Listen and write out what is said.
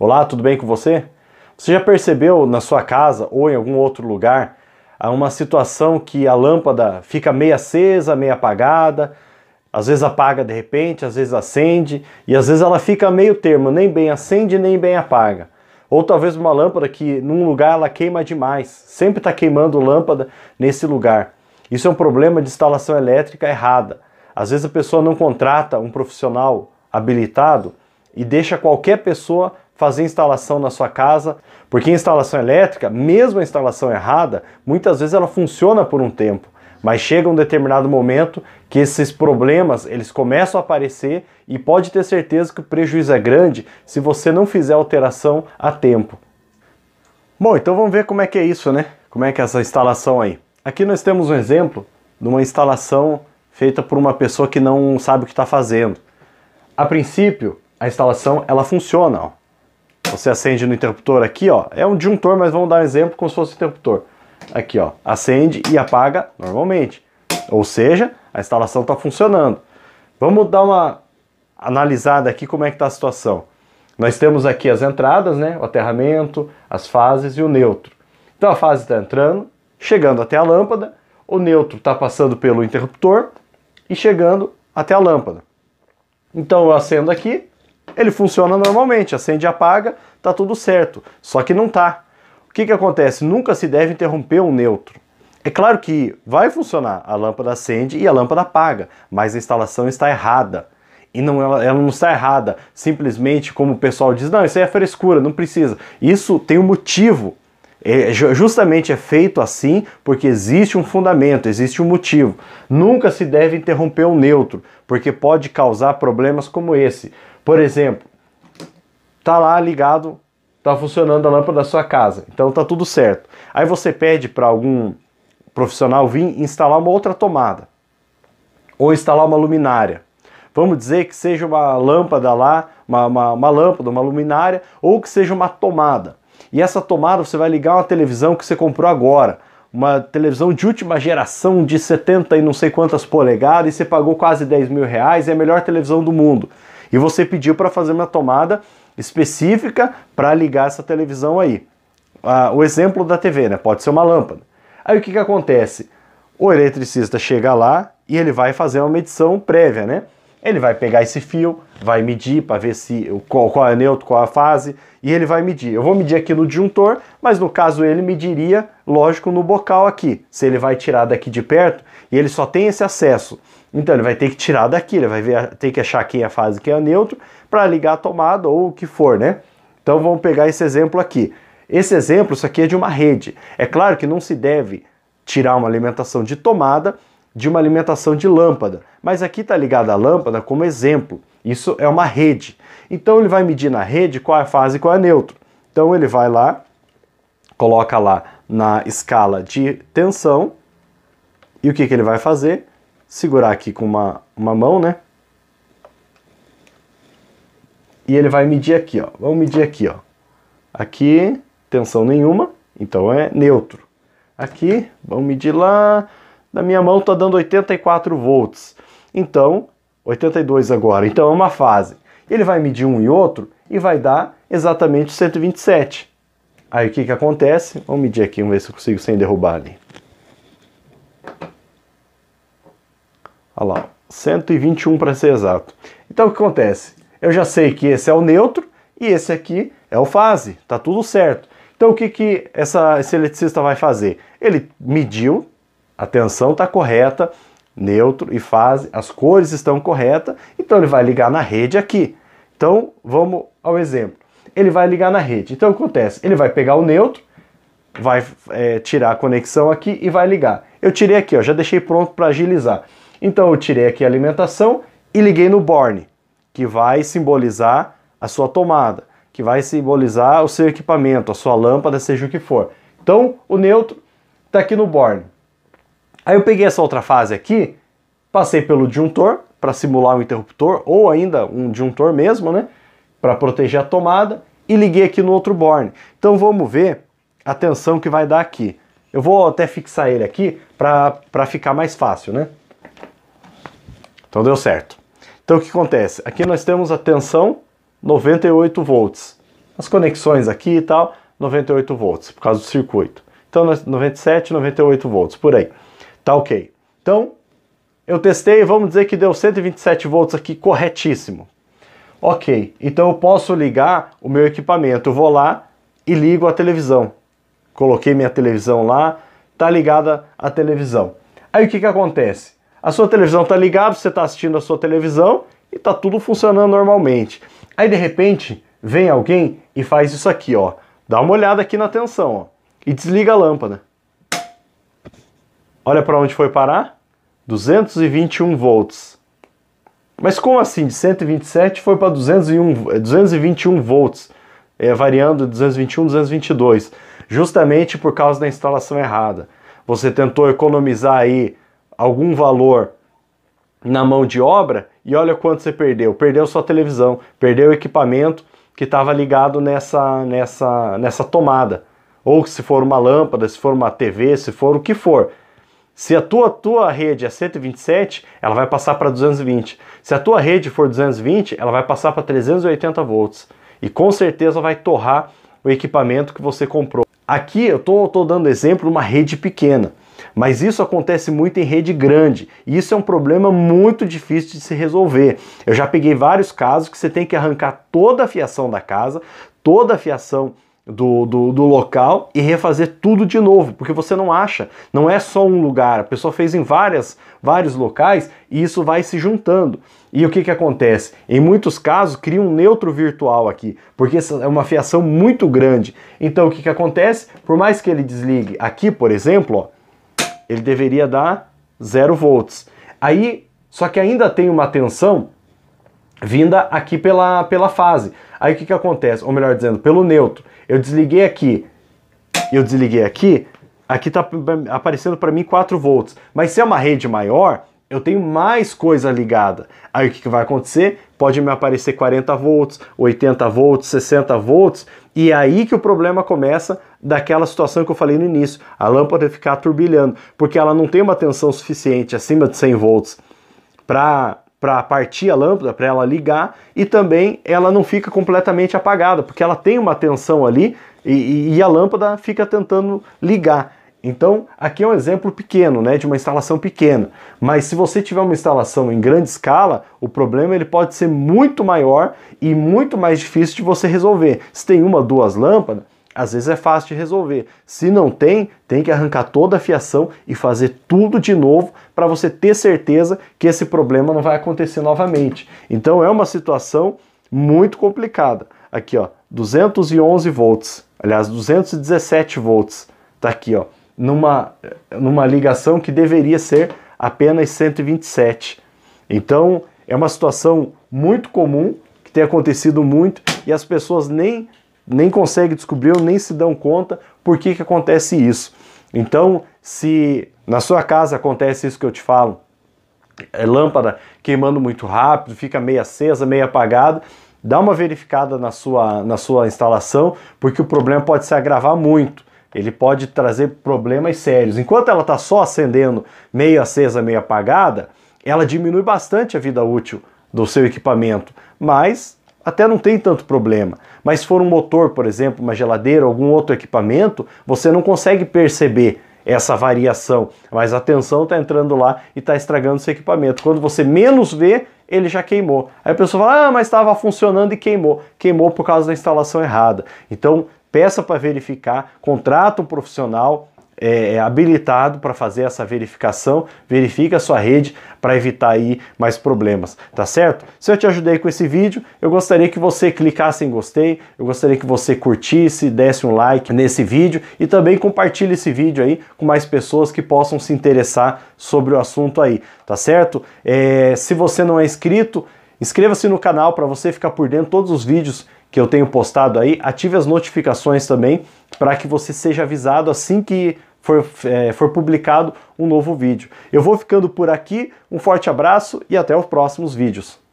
Olá, tudo bem com você? Você já percebeu na sua casa ou em algum outro lugar ah, uma situação que a lâmpada fica meio acesa, meio apagada, às vezes apaga de repente, às vezes acende e às vezes ela fica meio termo, nem bem acende nem bem apaga. Ou talvez uma lâmpada que num lugar ela queima demais, sempre está queimando lâmpada nesse lugar. Isso é um problema de instalação elétrica errada. Às vezes a pessoa não contrata um profissional habilitado e deixa qualquer pessoa fazer instalação na sua casa, porque instalação elétrica, mesmo a instalação errada, muitas vezes ela funciona por um tempo, mas chega um determinado momento que esses problemas eles começam a aparecer e pode ter certeza que o prejuízo é grande se você não fizer alteração a tempo. Bom, então vamos ver como é que é isso, né? Como é que é essa instalação aí. Aqui nós temos um exemplo de uma instalação feita por uma pessoa que não sabe o que está fazendo. A princípio, a instalação ela funciona, ó. Você acende no interruptor aqui, ó. É um disjuntor, mas vamos dar um exemplo como se fosse interruptor. Aqui, ó. Acende e apaga normalmente. Ou seja, a instalação está funcionando. Vamos dar uma analisada aqui como é que está a situação. Nós temos aqui as entradas, né? O aterramento, as fases e o neutro. Então a fase está entrando, chegando até a lâmpada. O neutro está passando pelo interruptor e chegando até a lâmpada. Então eu acendo aqui, ele funciona normalmente, acende e apaga, tá tudo certo. Só que não tá. O que, que acontece? Nunca se deve interromper um neutro. É claro que vai funcionar, a lâmpada acende e a lâmpada apaga, mas a instalação está errada. E não, ela, ela não está errada, simplesmente como o pessoal diz, não, isso aí é frescura, não precisa. Isso tem um motivo. É, justamente é feito assim porque existe um fundamento, existe um motivo. Nunca se deve interromper um neutro, porque pode causar problemas como esse. Por exemplo, tá lá ligado, tá funcionando a lâmpada da sua casa, então tá tudo certo. Aí você pede para algum profissional vir instalar uma outra tomada ou instalar uma luminária. Vamos dizer que seja uma lâmpada lá, uma, uma, uma lâmpada, uma luminária, ou que seja uma tomada. E essa tomada você vai ligar uma televisão que você comprou agora, uma televisão de última geração de 70 e não sei quantas polegadas e você pagou quase 10 mil reais, é a melhor televisão do mundo e você pediu para fazer uma tomada específica para ligar essa televisão aí. Ah, o exemplo da TV, né? Pode ser uma lâmpada. Aí o que, que acontece? O eletricista chega lá e ele vai fazer uma medição prévia, né? Ele vai pegar esse fio, vai medir para ver se qual, qual é neutro, qual é a fase, e ele vai medir. Eu vou medir aqui no disjuntor, mas no caso ele mediria, lógico, no bocal aqui. Se ele vai tirar daqui de perto, e ele só tem esse acesso. Então ele vai ter que tirar daqui, ele vai ver, ter que achar quem é a fase, quem é neutro, para ligar a tomada ou o que for, né? Então vamos pegar esse exemplo aqui. Esse exemplo, isso aqui é de uma rede. É claro que não se deve tirar uma alimentação de tomada, de uma alimentação de lâmpada. Mas aqui está ligada a lâmpada como exemplo. Isso é uma rede. Então ele vai medir na rede qual é a fase e qual é neutro. Então ele vai lá, coloca lá na escala de tensão e o que, que ele vai fazer? Segurar aqui com uma, uma mão, né? E ele vai medir aqui, ó. Vamos medir aqui, ó. Aqui, tensão nenhuma, então é neutro. Aqui, vamos medir lá, na minha mão está dando 84 volts. Então, 82 agora, então é uma fase. Ele vai medir um e outro e vai dar exatamente 127. Aí o que, que acontece? Vamos medir aqui, vamos ver se eu consigo sem derrubar ali. Olha lá, 121 para ser exato. Então o que acontece? Eu já sei que esse é o neutro e esse aqui é o fase, tá tudo certo. Então o que, que essa, esse eletricista vai fazer? Ele mediu, a tensão está correta, neutro e fase, as cores estão corretas, então ele vai ligar na rede aqui. Então, vamos ao exemplo. Ele vai ligar na rede. Então, o que acontece? Ele vai pegar o neutro, vai é, tirar a conexão aqui e vai ligar. Eu tirei aqui, ó, já deixei pronto para agilizar. Então, eu tirei aqui a alimentação e liguei no borne, que vai simbolizar a sua tomada, que vai simbolizar o seu equipamento, a sua lâmpada, seja o que for. Então, o neutro está aqui no borne. Aí eu peguei essa outra fase aqui, passei pelo disjuntor para simular um interruptor ou ainda um disjuntor mesmo, né, para proteger a tomada e liguei aqui no outro borne. Então vamos ver a tensão que vai dar aqui. Eu vou até fixar ele aqui para ficar mais fácil, né? Então deu certo. Então o que acontece? Aqui nós temos a tensão 98 volts. As conexões aqui e tal, 98 volts, por causa do circuito. Então 97, 98 volts, por aí. Tá ok. Então, eu testei, vamos dizer que deu 127 volts aqui, corretíssimo. Ok, então eu posso ligar o meu equipamento. Eu vou lá e ligo a televisão. Coloquei minha televisão lá, tá ligada a televisão. Aí o que, que acontece? A sua televisão tá ligada, você tá assistindo a sua televisão e tá tudo funcionando normalmente. Aí de repente vem alguém e faz isso aqui, ó. Dá uma olhada aqui na tensão, ó, e desliga a lâmpada. Olha para onde foi parar? 221 volts. Mas como assim? De 127 foi para 201, 221 volts, é, variando de 221 a 222, justamente por causa da instalação errada. Você tentou economizar aí algum valor na mão de obra e olha quanto você perdeu. Perdeu sua televisão, perdeu o equipamento que estava ligado nessa, nessa, nessa tomada. Ou se for uma lâmpada, se for uma TV, se for o que for, se a tua, tua rede é 127, ela vai passar para 220. Se a tua rede for 220, ela vai passar para 380 volts. E com certeza vai torrar o equipamento que você comprou. Aqui eu estou dando exemplo de uma rede pequena, mas isso acontece muito em rede grande. E isso é um problema muito difícil de se resolver. Eu já peguei vários casos que você tem que arrancar toda a fiação da casa, toda a fiação do, do, do, local e refazer tudo de novo, porque você não acha, não é só um lugar, a pessoa fez em várias, vários locais e isso vai se juntando. E o que, que acontece? Em muitos casos cria um neutro virtual aqui, porque é uma fiação muito grande. Então o que, que acontece? Por mais que ele desligue aqui, por exemplo, ó, ele deveria dar 0 volts. Aí, só que ainda tem uma tensão vinda aqui pela, pela fase. Aí o que, que acontece? Ou melhor dizendo, pelo neutro, eu desliguei aqui, eu desliguei aqui, aqui está aparecendo para mim 4 volts. Mas se é uma rede maior, eu tenho mais coisa ligada. Aí o que, que vai acontecer? Pode me aparecer 40 volts, 80 volts, 60 volts, e é aí que o problema começa daquela situação que eu falei no início. A lâmpada ficar turbilhando, porque ela não tem uma tensão suficiente acima de 100 volts para para partir a lâmpada, para ela ligar, e também ela não fica completamente apagada, porque ela tem uma tensão ali e, e a lâmpada fica tentando ligar. Então, aqui é um exemplo pequeno, né, de uma instalação pequena. Mas se você tiver uma instalação em grande escala, o problema ele pode ser muito maior e muito mais difícil de você resolver. Se tem uma, duas lâmpadas, às vezes é fácil de resolver. Se não tem, tem que arrancar toda a fiação e fazer tudo de novo para você ter certeza que esse problema não vai acontecer novamente. Então é uma situação muito complicada. Aqui, ó, 211 volts, aliás, 217 volts, tá aqui, ó, numa, numa ligação que deveria ser apenas 127. Então, é uma situação muito comum, que tem acontecido muito, e as pessoas nem nem consegue descobrir ou nem se dão conta por que, que acontece isso. Então, se na sua casa acontece isso que eu te falo, é lâmpada queimando muito rápido, fica meio acesa, meio apagada, dá uma verificada na sua, na sua instalação, porque o problema pode se agravar muito. Ele pode trazer problemas sérios. Enquanto ela está só acendendo, meio acesa, meio apagada, ela diminui bastante a vida útil do seu equipamento. Mas até não tem tanto problema. Mas se for um motor, por exemplo, uma geladeira, algum outro equipamento, você não consegue perceber essa variação, mas a tensão está entrando lá e está estragando seu equipamento. Quando você menos vê, ele já queimou. Aí a pessoa fala, ah, mas estava funcionando e queimou. Queimou por causa da instalação errada. Então, peça para verificar, contrata um profissional, é, é, habilitado para fazer essa verificação, verifique a sua rede para evitar aí mais problemas, tá certo? Se eu te ajudei com esse vídeo, eu gostaria que você clicasse em gostei, eu gostaria que você curtisse, desse um like nesse vídeo e também compartilhe esse vídeo aí com mais pessoas que possam se interessar sobre o assunto aí, tá certo? É, se você não é inscrito, Inscreva-se no canal para você ficar por dentro de todos os vídeos que eu tenho postado aí. Ative as notificações também para que você seja avisado assim que for, é, for publicado um novo vídeo. Eu vou ficando por aqui, um forte abraço e até os próximos vídeos.